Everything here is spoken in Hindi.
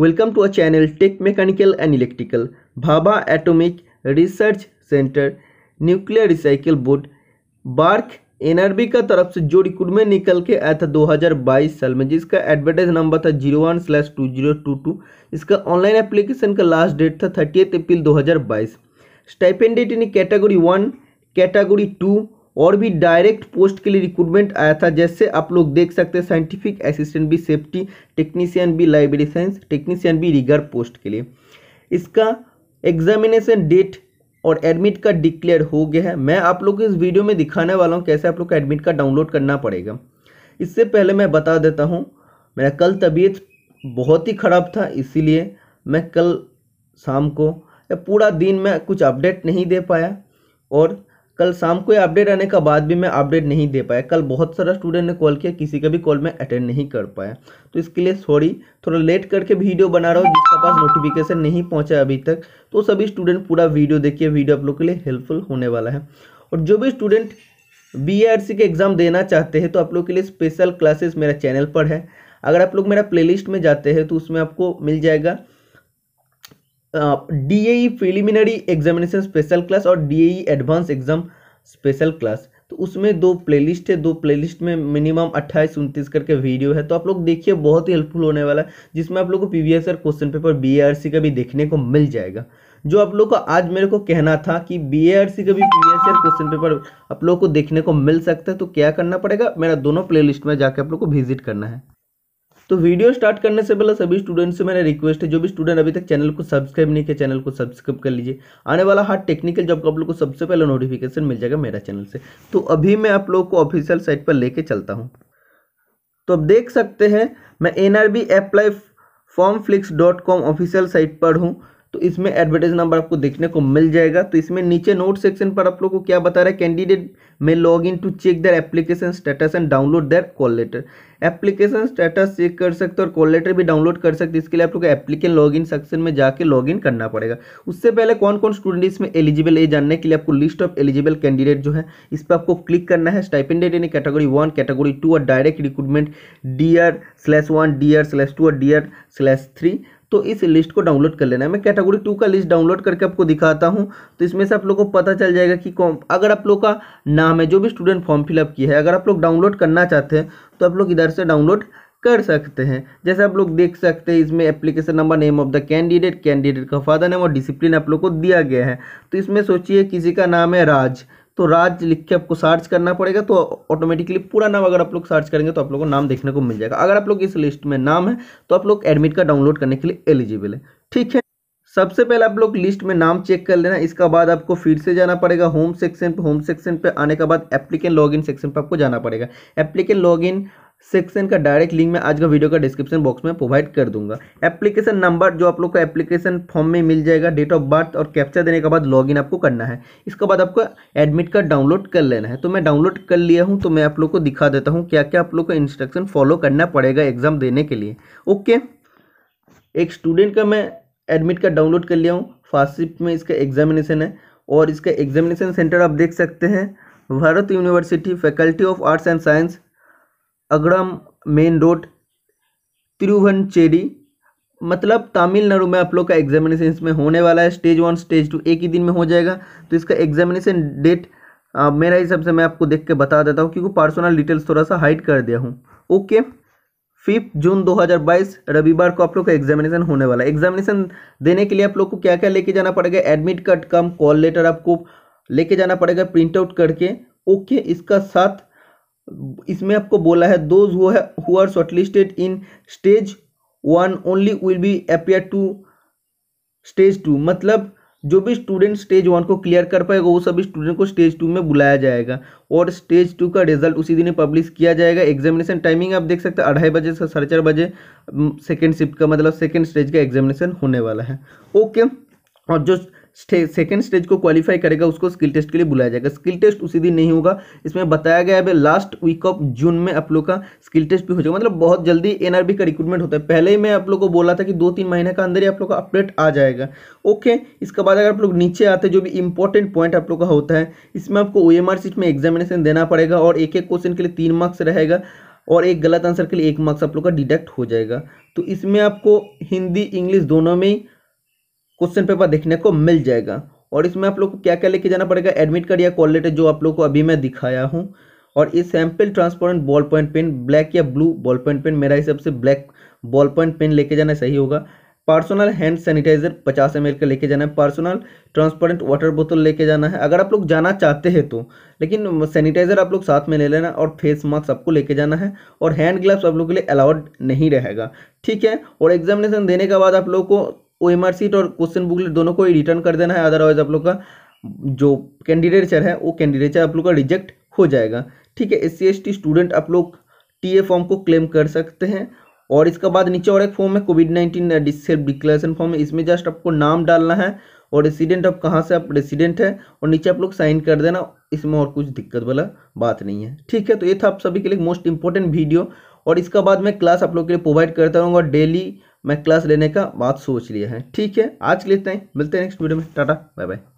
welcome to a channel tech mechanical and electrical Bhabha atomic research centre nuclear recycle board BARC NRB का तरफ से जो रिक्रूटमेंट निकल के आया था 2022 साल में जिसका एडवर्टाइज नंबर था zero one slash two zero two two इसका ऑनलाइन एप्लीकेशन का लास्ट डेट था थर्टी अप्रैल दो हज़ार बाईस stipended in category one category two और भी डायरेक्ट पोस्ट के लिए रिक्रूटमेंट आया था जैसे आप लोग देख सकते हैं साइंटिफिक असिस्टेंट भी सेफ्टी टेक्नीशियन भी लाइब्रेरी साइंस टेक्नीशियन भी रिगर पोस्ट के लिए इसका एग्जामिनेशन डेट और एडमिट का डिक्लेयर हो गया है मैं आप लोग को इस वीडियो में दिखाने वाला हूँ कैसे आप लोग को एडमिट का डाउनलोड करना पड़ेगा इससे पहले मैं बता देता हूँ मेरा कल तबीयत बहुत ही ख़राब था इसीलिए मैं कल शाम को या पूरा दिन मैं कुछ अपडेट नहीं दे पाया और कल शाम को अपडेट आने का बाद भी मैं अपडेट नहीं दे पाया कल बहुत सारा स्टूडेंट ने कॉल किया किसी का भी कॉल मैं अटेंड नहीं कर पाया तो इसके लिए सॉरी थोड़ा लेट करके वीडियो बना रहा हूँ जिसके पास नोटिफिकेशन नहीं पहुँचा अभी तक तो सभी स्टूडेंट पूरा वीडियो देखिए वीडियो आप लोग के लिए हेल्पफुल होने वाला है और जो भी स्टूडेंट बी के एग्ज़ाम देना चाहते हैं तो आप लोग के लिए स्पेशल क्लासेस मेरा चैनल पर है अगर आप लोग मेरा प्लेलिस्ट में जाते हैं तो उसमें आपको मिल जाएगा D A preliminary examination special class और D A advance exam special class तो उसमें दो प्लेलिस्ट है दो प्लेलिस्ट में मिनिमम अट्ठाईस उनतीस करके वीडियो है तो आप लोग देखिए बहुत ही हेल्पफुल होने वाला है जिसमें आप लोग को P V S question paper B A R C का भी देखने को मिल जाएगा जो आप लोग को आज मेरे को कहना था कि बी ए आर सी का भी पी वी एस और क्वेश्चन पेपर आप लोग को देखने को मिल सकता है तो क्या करना पड़ेगा मेरा दोनों प्लेलिस्ट में जाके आप लोग को विजिट करना है तो वीडियो स्टार्ट करने से पहले सभी स्टूडेंट से मेरा रिक्वेस्ट है जो भी स्टूडेंट अभी तक चैनल को सब्सक्राइब नहीं किया चैनल को सब्सक्राइब कर लीजिए आने वाला हर टेक्निकल जॉब का आप लोग को सबसे पहले नोटिफिकेशन मिल जाएगा मेरा चैनल से तो अभी मैं आप लोग को ऑफिशियल साइट पर लेके चलता हूँ तो अब देख सकते हैं मैं an apply form flix dot com official site पर हूँ तो इसमें एडवर्टाइज नंबर आपको देखने को मिल जाएगा तो इसमें नीचे नोट सेक्शन पर आप लोग को क्या बता रहा है कैंडिडेट में log in to check their application status and download their call letter application status check कर सकते हो और कॉल लेटर भी डाउनलोड कर सकते इसके लिए आप लोग एप्लीकेशन लॉग इन सेक्शन में जाकर लॉग इन करना पड़ेगा उससे पहले कौन कौन स्टूडेंट इसमें एलिजिबल है जानने के लिए आपको लिस्ट ऑफ एलिजिबल कैंडिडेट जो है इस पर आपको क्लिक करना है स्टाइपेंडेड यानी कैटेगरी वन कैटेगरी टू और direct recruitment D R slash one D R slash two और डी आर स्लैश थ्री तो इस लिस्ट को डाउनलोड कर लेना है मैं कैटेगरी टू का लिस्ट डाउनलोड करके आपको दिखाता हूँ तो इसमें से आप लोग को पता चल जाएगा कि कौन अगर आप लोग का नाम है जो भी स्टूडेंट फॉर्म फिलअप किया है अगर आप लोग डाउनलोड करना चाहते हैं तो आप लोग इधर से डाउनलोड कर सकते हैं जैसे आप लोग देख सकते हैं इसमें application number name of the candidate candidate का फादर नेम और डिसिप्लिन आप लोग को दिया गया है तो इसमें सोचिए किसी का नाम है राज तो राज लिख के आपको सर्च करना पड़ेगा तो ऑटोमेटिकली पूरा नाम अगर आप लोग सर्च करेंगे तो आप लोगों को नाम देखने को मिल जाएगा अगर आप लोग इस लिस्ट में नाम है तो आप लोग एडमिट कार्ड डाउनलोड करने के लिए एलिजिबल है ठीक है सबसे पहले आप लोग लिस्ट में नाम चेक कर लेना इसके बाद आपको फिर से जाना पड़ेगा होम सेक्शन पे होम सेक्शन पे आने के बाद एप्लीकेंट लॉगिन सेक्शन पे आपको जाना पड़ेगा एप्लीकेंट लॉगिन सेक्शन का डायरेक्ट लिंक मैं आज का वीडियो का डिस्क्रिप्शन बॉक्स में प्रोवाइड कर दूंगा एप्लीकेशन नंबर जो आप लोग को एप्लीकेशन फॉर्म में मिल जाएगा डेट ऑफ बर्थ और कैप्चर देने के बाद लॉगिन आपको करना है इसके बाद आपको एडमिट कार्ड डाउनलोड कर लेना है तो मैं डाउनलोड कर लिया हूँ तो मैं आप लोग को दिखा देता हूँ क्या क्या आप लोग को इंस्ट्रक्शन फॉलो करना पड़ेगा एग्जाम देने के लिए ओके एक स्टूडेंट का मैं एडमिट कार्ड डाउनलोड कर लिया हूँ फास्ट शिफ्ट में इसका एग्जामिनेशन है और इसका एग्जामिनेशन सेंटर आप देख सकते हैं Bharat university faculty of arts and science अगड़म मेन रोड तिरुवनचेरी मतलब तमिलनाडु में आप लोग का एग्जामिनेशन इसमें होने वाला है स्टेज वन स्टेज टू एक ही दिन में हो जाएगा तो इसका एग्जामिनेशन डेट मेरा हिसाब से मैं आपको देख के बता देता हूँ क्योंकि पर्सनल डिटेल्स थोड़ा सा हाइड कर दिया हूँ ओके फिफ्थ जून 2022 रविवार को आप लोग का एग्जामिनेशन होने वाला है एग्जामिनेशन देने के लिए आप लोग को क्या क्या लेके जाना पड़ेगा admit card cum call letter आपको लेके जाना पड़ेगा प्रिंट आउट करके ओके इसका साथ इसमें आपको बोला है those who are shortlisted in stage one only will be appear to stage two मतलब जो भी स्टूडेंट स्टेज वन को क्लियर कर पाएगा वो सभी स्टूडेंट को स्टेज टू में बुलाया जाएगा और स्टेज टू का रिजल्ट उसी दिन पब्लिश किया जाएगा एग्जामिनेशन टाइमिंग आप देख सकते हैं अढ़ाई बजे से साढ़े चार बजे सेकेंड mm, शिफ्ट का मतलब सेकेंड स्टेज का एग्जामिनेशन होने वाला है ओके और जो सेकेंड स्टेज को क्वालिफाई करेगा उसको स्किल टेस्ट के लिए बुलाया जाएगा स्किल टेस्ट उसी दिन नहीं होगा इसमें बताया गया है लास्ट वीक ऑफ जून में आप लोग का स्किल टेस्ट भी हो जाएगा मतलब बहुत जल्दी एनआरबी का रिक्रूटमेंट होता है पहले ही मैं आप लोग को बोला था कि दो तीन महीने का अंदर ही आप लोग का अपडेट आ जाएगा ओके इसके बाद अगर आप लोग नीचे आते जो भी इंपॉर्टेंट पॉइंट आप लोग का होता है इसमें आपको ओ सीट में एग्जामिनेशन देना पड़ेगा और एक एक क्वेश्चन के लिए तीन मार्क्स रहेगा और एक गलत आंसर के लिए एक मार्क्स आप लोग का डिडक्ट हो जाएगा तो इसमें आपको हिंदी इंग्लिश दोनों में क्वेश्चन पेपर देखने को मिल जाएगा और इसमें आप लोग को क्या क्या लेके जाना पड़ेगा एडमिट कार्ड या कॉल लेटर जो आप लोग को अभी मैं दिखाया हूँ और इस sample transparent ball point pen black या ब्लू बॉल पॉइंट पेन मेरा हिसाब से ब्लैक बॉल पॉइंट पेन लेके जाना सही होगा पर्सनल हैंड सैनिटाइजर पचास एम का लेके जाना है पर्सनल ट्रांसपेरेंट वाटर बोतल लेके जाना है अगर आप लोग जाना चाहते हैं तो लेकिन सैनिटाइजर आप लोग साथ में ले लेना और फेस मास्क आपको लेके जाना है और हैंड ग्लव्स आप लोग के लिए अलाउड नहीं रहेगा ठीक है और एग्जामिनेशन देने के बाद आप लोग को ओ एम आर सीट और क्वेश्चन बुकलेट दोनों को ही रिटर्न कर देना है अदरवाइज आप लोग का जो कैंडिडेचर है वो कैंडिडेटचर आप लोग का रिजेक्ट हो जाएगा ठीक है एस सी स्टूडेंट आप लोग टी फॉर्म को क्लेम कर सकते हैं और इसके बाद नीचे और एक फॉर्म है COVID nineteen self declaration form है इसमें जस्ट आपको नाम डालना है और रेसिडेंट आप कहाँ से आप रेसिडेंट है और नीचे आप लोग साइन कर देना इसमें और कुछ दिक्कत वाला बात नहीं है ठीक है तो ये था आप सभी के लिए मोस्ट इंपॉर्टेंट वीडियो और इसका बाद मैं क्लास आप लोग के लिए प्रोवाइड करता रहूँगा डेली मैं क्लास लेने का बात सोच लिया है ठीक है आज के लिए इतना ही मिलते हैं नेक्स्ट वीडियो में टाटा बाय बाय